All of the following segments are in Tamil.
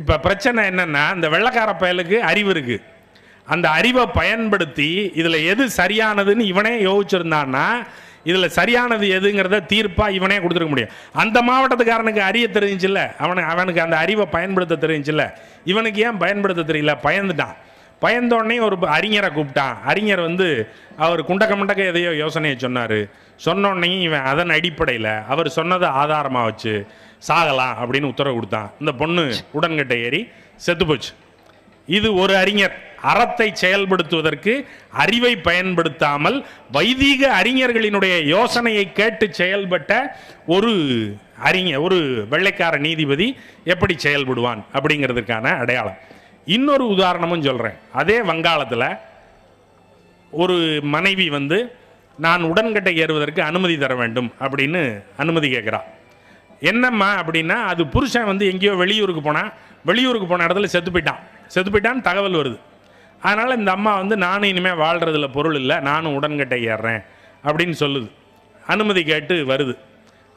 இப்போ பிரச்சனை என்னென்னா இந்த வெள்ளக்கார பயலுக்கு அறிவு இருக்குது அந்த அறிவை பயன்படுத்தி இதில் எது சரியானதுன்னு இவனே யோசிச்சிருந்தான்னா இதில் சரியானது எதுங்கிறத தீர்ப்பாக இவனே கொடுத்துருக்க முடியும் அந்த மாவட்டத்துக்காரனுக்கு அறிய தெரிஞ்சில்ல அவனை அவனுக்கு அந்த அறிவை பயன்படுத்த தெரிஞ்சில்ல இவனுக்கு ஏன் பயன்படுத்த தெரியல பயந்துட்டான் பயந்தோடனே ஒரு அறிஞரை கூப்பிட்டான் அறிஞர் வந்து அவர் குண்டக்க மண்டக்க எதையோ யோசனையை சொன்னார் சொன்னோடனே இவன் அதன் அடிப்படையில் அவர் சொன்னதை ஆதாரமாக வச்சு சாகலாம் அப்படின்னு உத்தரவு கொடுத்தான் இந்த பொண்ணு உடன்கட்டை ஏறி செத்து போச்சு இது ஒரு அறிஞர் அறத்தை செயல்படுத்துவதற்கு அறிவை பயன்படுத்தாமல் வைதீக அறிஞர்களினுடைய யோசனையை கேட்டு செயல்பட்ட ஒரு அறிஞர் ஒரு வெள்ளைக்கார நீதிபதி எப்படி செயல்படுவான் அப்படிங்கிறதுக்கான அடையாளம் இன்னொரு உதாரணமும் சொல்கிறேன் அதே வங்காளத்தில் ஒரு மனைவி வந்து நான் உடன்கட்டை ஏறுவதற்கு அனுமதி தர வேண்டும் அப்படின்னு அனுமதி கேட்குறான் என்னம்மா அப்படின்னா அது புருஷன் வந்து எங்கேயோ வெளியூருக்கு போனால் வெளியூருக்கு போன இடத்துல செத்து போயிட்டான் செத்து போயிட்டான்னு தகவல் வருது அதனால் இந்த அம்மா வந்து நானும் இனிமேல் வாழ்கிறதுல பொருள் இல்லை நானும் உடன்கட்டை ஏறுறேன் அப்படின்னு சொல்லுது அனுமதி கேட்டு வருது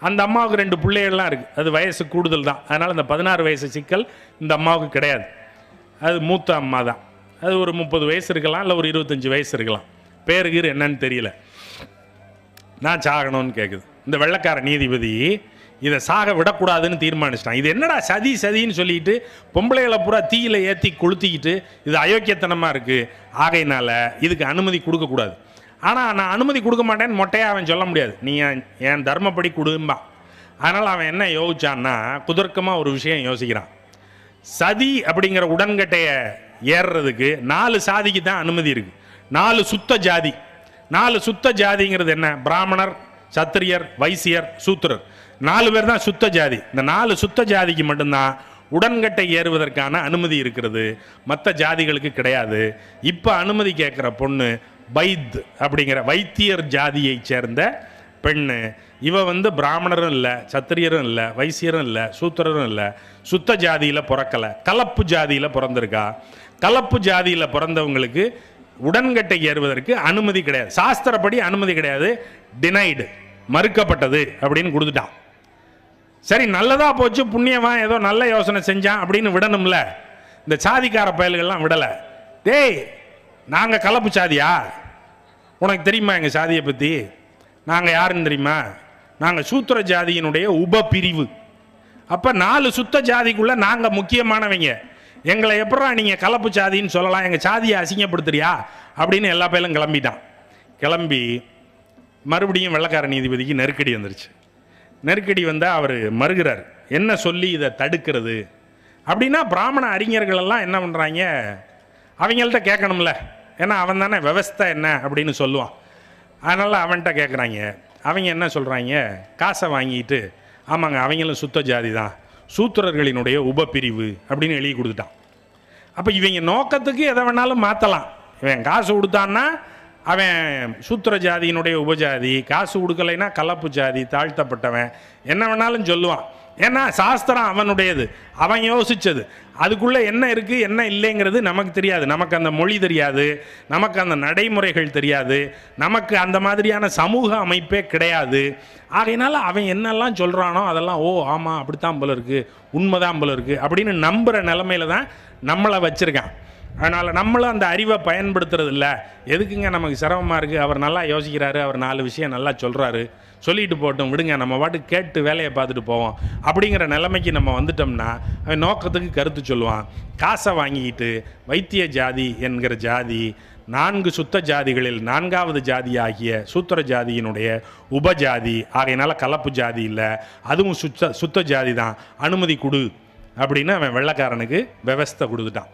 அந்த அம்மாவுக்கு ரெண்டு பிள்ளைகள்லாம் இருக்குது அது வயசு கூடுதல் தான் அதனால் இந்த பதினாறு வயசு சிக்கல் இந்த அம்மாவுக்கு கிடையாது அது மூத்த அம்மா தான் அது ஒரு முப்பது வயசு இருக்கலாம் இல்லை ஒரு இருபத்தஞ்சி வயசு இருக்கலாம் பேர் கீர் என்னன்னு தெரியல நான் சாகணும்னு கேட்குது இந்த வெள்ளக்கார நீதிபதி இதை சாக விடக்கூடாதுன்னு தீர்மானிச்சிட்டான் இது என்னடா சதி சதின்னு சொல்லிட்டு பொம்பளைகளை பூரா தீயில ஏற்றி கொளுத்திக்கிட்டு இது அயோக்கியத்தனமாக இருக்குது ஆகையினால் இதுக்கு அனுமதி கொடுக்கக்கூடாது ஆனால் நான் அனுமதி கொடுக்க மாட்டேன்னு மொட்டையாக அவன் சொல்ல முடியாது நீ என் தர்மப்படி கொடும்பா அதனால் அவன் என்ன யோசிச்சான்னா குதர்க்கமாக ஒரு விஷயம் யோசிக்கிறான் சதி அப்படிங்கிற உடன்கட்டையை ஏறுறதுக்கு நாலு சாதிக்கு தான் அனுமதி இருக்கு நாலு சுத்த ஜாதி நாலு சுத்த ஜாதிங்கிறது என்ன பிராமணர் சத்திரியர் வைசியர் சூத்திரர் நாலு பேர் தான் சுத்த ஜாதி இந்த நாலு சுத்த ஜாதிக்கு மட்டும்தான் உடன்கட்டை ஏறுவதற்கான அனுமதி இருக்கிறது மற்ற ஜாதிகளுக்கு கிடையாது இப்போ அனுமதி கேட்குற பொண்ணு வைத் அப்படிங்கிற வைத்தியர் ஜாதியைச் சேர்ந்த பெண்ணு இவ வந்து பிராமணரும் இல்லை சத்திரியரும் இல்லை வைசியரும் இல்லை சூத்திரரும் இல்லை சுத்த ஜாதியில் பிறக்கலை கலப்பு ஜாதியில் பிறந்திருக்கா கலப்பு ஜாதியில் பிறந்தவங்களுக்கு உடன்கட்டை ஏறுவதற்கு அனுமதி கிடையாது சாஸ்திரப்படி அனுமதி கிடையாது டினைடு மறுக்கப்பட்டது அப்படின்னு கொடுத்துட்டான் சரி நல்லதாக போச்சு புண்ணியமா ஏதோ நல்ல யோசனை செஞ்சான் அப்படின்னு விடணும்ல இந்த சாதிக்கார பயல்கள்லாம் விடலை டேய் நாங்கள் கலப்பு சாதியா உனக்கு தெரியுமா எங்கள் சாதியை பற்றி நாங்கள் யாருன்னு தெரியுமா நாங்கள் சூத்திர ஜாதியினுடைய உப பிரிவு அப்போ நாலு சுத்த ஜாதிக்குள்ளே நாங்கள் முக்கியமானவங்க எங்களை எப்படா நீங்கள் கலப்பு சாதின்னு சொல்லலாம் எங்கள் சாதியை அசிங்கப்படுத்துறியா அப்படின்னு எல்லா பேரும் கிளம்பிட்டான் கிளம்பி மறுபடியும் வெள்ளக்கார நீதிபதிக்கு நெருக்கடி வந்துருச்சு நெருக்கடி வந்தால் அவர் மறுகிறார் என்ன சொல்லி இதை தடுக்கிறது அப்படின்னா பிராமண அறிஞர்களெல்லாம் என்ன பண்ணுறாங்க அவங்கள்ட்ட கேட்கணும்ல ஏன்னா அவன் தானே விவஸ்தை என்ன அப்படின்னு சொல்லுவான் அதனால் அவன்கிட்ட கேட்குறாங்க அவங்க என்ன சொல்கிறாங்க காசை வாங்கிட்டு ஆமாங்க அவங்களும் சுத்த ஜாதி தான் சூத்திரர்களினுடைய உபப்பிரிவு அப்படின்னு எழுதி கொடுத்துட்டான் அப்போ இவங்க நோக்கத்துக்கு எதை வேணாலும் மாற்றலாம் இவன் காசு கொடுத்தான்னா அவன் சூத்திர ஜாதியினுடைய உபஜாதி காசு கொடுக்கலைன்னா கலப்பு ஜாதி தாழ்த்தப்பட்டவன் என்ன வேணாலும் சொல்லுவான் ஏன்னா சாஸ்திரம் அவனுடையது அவன் யோசித்தது அதுக்குள்ளே என்ன இருக்குது என்ன இல்லைங்கிறது நமக்கு தெரியாது நமக்கு அந்த மொழி தெரியாது நமக்கு அந்த நடைமுறைகள் தெரியாது நமக்கு அந்த மாதிரியான சமூக அமைப்பே கிடையாது ஆகையினால அவன் என்னெல்லாம் சொல்கிறானோ அதெல்லாம் ஓ ஆமாம் அப்படித்தான் போல இருக்குது உண்மைதான் போல இருக்குது அப்படின்னு நம்புகிற நிலமையில தான் நம்மளை வச்சுருக்கான் அதனால் நம்மளும் அந்த அறிவை பயன்படுத்துறதில்ல எதுக்குங்க நமக்கு சிரமமாக இருக்குது அவர் நல்லா யோசிக்கிறாரு அவர் நாலு விஷயம் நல்லா சொல்கிறாரு சொல்லிட்டு போட்டோம் விடுங்க நம்ம பாட்டு கேட்டு வேலையை பார்த்துட்டு போவோம் அப்படிங்கிற நிலைமைக்கு நம்ம வந்துட்டோம்னா அவன் நோக்கத்துக்கு கருத்து சொல்லுவான் காசை வாங்கிக்கிட்டு வைத்திய ஜாதி என்கிற ஜாதி நான்கு சுத்த ஜாதிகளில் நான்காவது ஜாதி ஆகிய சூத்திர ஜாதியினுடைய உபஜாதி ஆகையினால கலப்பு ஜாதி இல்லை அதுவும் சுத்த சுத்த ஜாதி தான் அனுமதி கொடு அப்படின்னு அவன் வெள்ளக்காரனுக்கு விவஸ்தை கொடுத்துட்டான்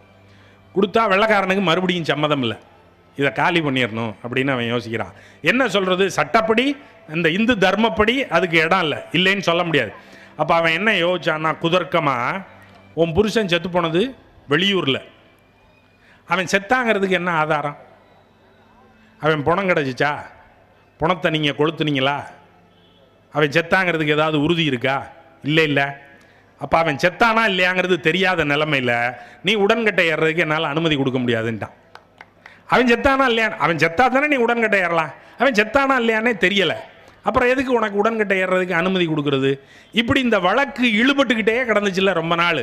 கொடுத்தா வெள்ளக்காரனுக்கு மறுபடியும் சம்மதம் இல்லை இதை காலி பண்ணிடணும் அப்படின்னு அவன் யோசிக்கிறான் என்ன சொல்கிறது சட்டப்படி இந்த இந்து தர்மப்படி அதுக்கு இடம் இல்லை இல்லைன்னு சொல்ல முடியாது அப்போ அவன் என்ன யோசிச்சான்னா குதர்க்கமாக உன் புருஷன் செத்து போனது வெளியூரில் அவன் செத்தாங்கிறதுக்கு என்ன ஆதாரம் அவன் புணம் கிடச்சிச்சா புணத்தை நீங்கள் கொளுத்துனீங்களா அவன் செத்தாங்கிறதுக்கு ஏதாவது உறுதி இருக்கா இல்லை இல்லை அப்போ அவன் செத்தானா இல்லையாங்கிறது தெரியாத நிலமையில் நீ உடன்கட்டை ஏறுறதுக்கு என்னால் அனுமதி கொடுக்க முடியாதுன்ட்டான் அவன் செத்தானா இல்லையான் அவன் செத்தா தானே நீ உடன்கிட்ட ஏறலாம் அவன் செத்தானா இல்லையானே தெரியலை அப்புறம் எதுக்கு உனக்கு உடன்கட்டை ஏறுறதுக்கு அனுமதி கொடுக்குறது இப்படி இந்த வழக்கு இழுபட்டுக்கிட்டே கிடந்துச்சுல்ல ரொம்ப நாள்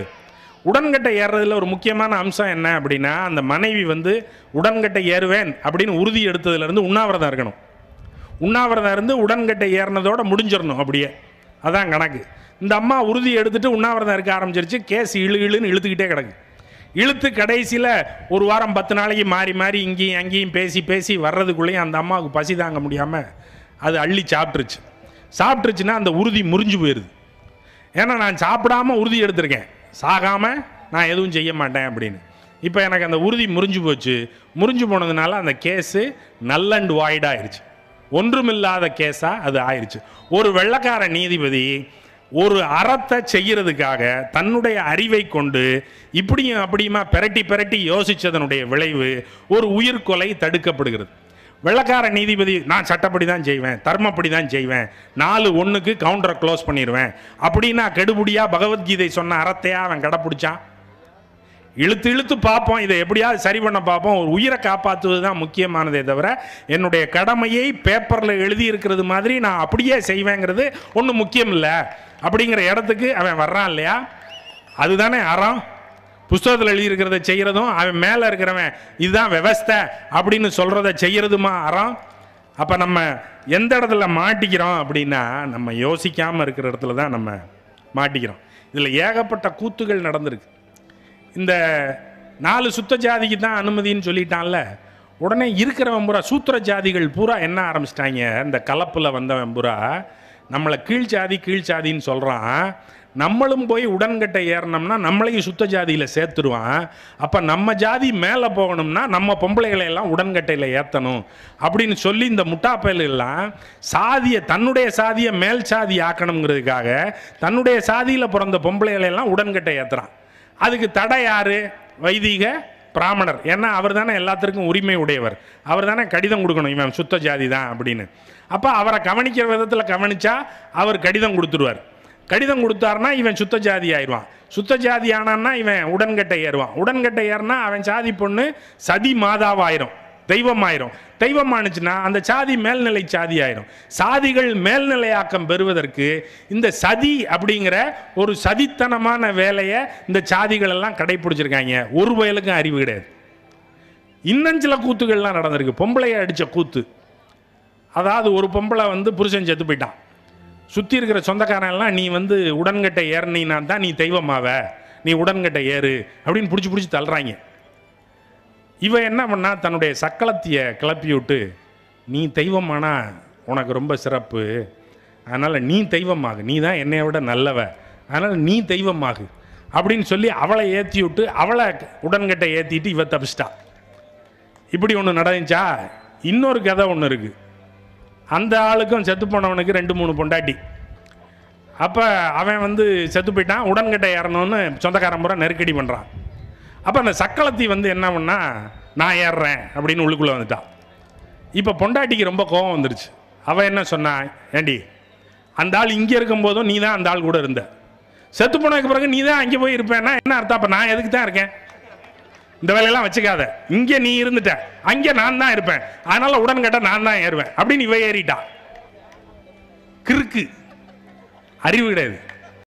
உடன்கட்டை ஏறுறதுல ஒரு முக்கியமான அம்சம் என்ன அப்படின்னா அந்த மனைவி வந்து உடன்கட்டை ஏறுவேன் அப்படின்னு உறுதி எடுத்ததுலேருந்து உண்ணாவிரதம் இருக்கணும் உண்ணாவிரதம் இருந்து உடன்கட்டை ஏறினதோடு முடிஞ்சிடணும் அப்படியே அதான் கணக்கு இந்த அம்மா உறுதி எடுத்துகிட்டு உண்ணாவிரதம் இருக்க ஆரம்பிச்சிருச்சு கேஸ் இழு இழுன்னு இழுத்துக்கிட்டே கிடக்கு இழுத்து கடைசியில் ஒரு வாரம் பத்து நாளைக்கு மாறி மாறி இங்கேயும் அங்கேயும் பேசி பேசி வர்றதுக்குள்ளேயும் அந்த அம்மாவுக்கு பசி தாங்க முடியாமல் அது அள்ளி சாப்பிட்ருச்சு சாப்பிட்ருச்சுன்னா அந்த உறுதி முறிஞ்சு போயிடுது ஏன்னா நான் சாப்பிடாமல் உறுதி எடுத்திருக்கேன் சாகாமல் நான் எதுவும் செய்ய மாட்டேன் அப்படின்னு இப்போ எனக்கு அந்த உறுதி முறிஞ்சு போச்சு முறிஞ்சு போனதுனால அந்த கேஸு நல்ல அண்ட் வாய்டாகிருச்சு ஒன்றுமில்லாத கேஸாக அது ஆயிடுச்சு ஒரு வெள்ளக்கார நீதிபதி ஒரு அறத்தை செய்கிறதுக்காக தன்னுடைய அறிவை கொண்டு இப்படியும் அப்படியுமா பெரட்டி பெரட்டி யோசித்ததனுடைய விளைவு ஒரு உயிர்கொலை தடுக்கப்படுகிறது வெள்ளக்கார நீதிபதி நான் சட்டப்படி தான் செய்வேன் தர்மப்படி தான் செய்வேன் நாலு ஒன்றுக்கு கவுண்டரை க்ளோஸ் பண்ணிடுவேன் அப்படின்னா கெடுபடியாக பகவத்கீதை சொன்ன அறத்தையாக அவன் கடைப்பிடிச்சான் இழுத்து இழுத்து பார்ப்போம் இதை எப்படியாவது சரி பண்ண பார்ப்போம் ஒரு உயிரை காப்பாற்றுவது தான் முக்கியமானதே தவிர என்னுடைய கடமையை பேப்பரில் எழுதி இருக்கிறது மாதிரி நான் அப்படியே செய்வேங்கிறது ஒன்றும் முக்கியம் இல்லை அப்படிங்கிற இடத்துக்கு அவன் வர்றான் இல்லையா அதுதானே அறம் புஸ்தகத்தில் எழுதியிருக்கிறத செய்கிறதும் அவன் மேலே இருக்கிறவன் இதுதான் விவஸ்தை அப்படின்னு சொல்கிறத செய்கிறதுமா அறம் அப்போ நம்ம எந்த இடத்துல மாட்டிக்கிறோம் அப்படின்னா நம்ம யோசிக்காமல் இருக்கிற இடத்துல தான் நம்ம மாட்டிக்கிறோம் இதில் ஏகப்பட்ட கூத்துகள் நடந்திருக்கு இந்த நாலு சுத்த ஜாதிக்கு தான் அனுமதின்னு சொல்லிட்டான்ல உடனே இருக்கிறவன் பூரா சூத்திர ஜாதிகள் பூரா என்ன ஆரம்பிச்சிட்டாங்க இந்த கலப்பில் வந்தவன் பூரா நம்மளை கீழ்ச்சாதி கீழ்ச்சாதின்னு சொல்கிறான் நம்மளும் போய் உடன்கட்டை ஏறினோம்னா நம்மளையும் சுத்த ஜாதியில் சேர்த்துருவான் அப்போ நம்ம ஜாதி மேலே போகணும்னா நம்ம பொம்பளைகளை எல்லாம் உடன்கட்டையில் ஏற்றணும் அப்படின்னு சொல்லி இந்த முட்டாப்பயலெல்லாம் சாதியை தன்னுடைய சாதியை மேல் சாதி ஆக்கணுங்கிறதுக்காக தன்னுடைய சாதியில் பிறந்த பொம்பளைகளை எல்லாம் உடன்கட்டை ஏற்றுறான் அதுக்கு தடை யார் வைதிக பிராமணர் ஏன்னா அவர் தானே எல்லாத்திற்கும் உரிமை உடையவர் அவர் தானே கடிதம் கொடுக்கணும் இவன் சுத்த ஜாதி தான் அப்படின்னு அப்போ அவரை கவனிக்கிற விதத்தில் கவனித்தா அவர் கடிதம் கொடுத்துருவார் கடிதம் கொடுத்தாருனா இவன் சுத்த ஜாதி ஆயிடுவான் சுத்த ஜாதி ஆனான்னா இவன் உடன்கட்டை ஏறுவான் உடன்கட்டை ஏறினா அவன் சாதி பொண்ணு சதி மாதாவாயிரும் தெய்வம் ஆயிரும் தெய்வம் ஆனிச்சுன்னா அந்த சாதி மேல்நிலை சாதி ஆயிரும் சாதிகள் மேல்நிலையாக்கம் பெறுவதற்கு இந்த சதி அப்படிங்கிற ஒரு சதித்தனமான வேலையை இந்த சாதிகள் எல்லாம் கடைபிடிச்சிருக்காங்க ஒரு வயலுக்கும் அறிவு கிடையாது இன்னஞ்சில கூத்துகள்லாம் நடந்திருக்கு பொம்பளையை அடித்த கூத்து அதாவது ஒரு பொம்பளை வந்து புருஷன் செத்து போயிட்டான் சுற்றி இருக்கிற சொந்தக்காரன்லாம் நீ வந்து உடன்கட்டை ஏறினீனா தான் நீ தெய்வமாவ நீ உடன்கட்டை ஏறு அப்படின்னு பிடிச்சி பிடிச்சி தள்ளுறாங்க இவன் என்ன பண்ணா தன்னுடைய சக்களத்தையை கிளப்பி விட்டு நீ தெய்வமானா உனக்கு ரொம்ப சிறப்பு அதனால் நீ தெய்வமாக நீ தான் என்னைய விட நல்லவ அதனால் நீ தெய்வமாகு அப்படின்னு சொல்லி அவளை ஏற்றி விட்டு அவளை உடன்கட்டை ஏற்றிட்டு இவ தப்பிச்சிட்டா இப்படி ஒன்று நடந்துச்சா இன்னொரு கதை ஒன்று இருக்குது அந்த ஆளுக்கும் செத்து போனவனுக்கு ரெண்டு மூணு பொண்டாட்டி அப்போ அவன் வந்து செத்து போயிட்டான் உடன்கட்டை ஏறணும்னு சொந்தக்காரன் பூரா நெருக்கடி பண்ணுறான் அப்போ அந்த சக்களத்தி வந்து என்ன பண்ணா நான் ஏறுறேன் அப்படின்னு உள்ளுக்குள்ளே வந்துட்டான் இப்போ பொண்டாட்டிக்கு ரொம்ப கோபம் வந்துருச்சு அவன் என்ன சொன்னான் ஏண்டி அந்த ஆள் இங்கே இருக்கும்போதும் நீ தான் அந்த ஆள் கூட இருந்த செத்து போனதுக்கு பிறகு நீ தான் அங்கே போய் இருப்பேன்னா என்ன அர்த்தம் அப்போ நான் எதுக்கு தான் இருக்கேன் இந்த வேலையெல்லாம் வச்சுக்காத இங்கே நீ இருந்துட்ட அங்கே நான் தான் இருப்பேன் அதனால் உடன் கேட்டால் நான் தான் ஏறுவேன் அப்படின்னு இவ ஏறிட்டான் கிறுக்கு அறிவு கிடையாது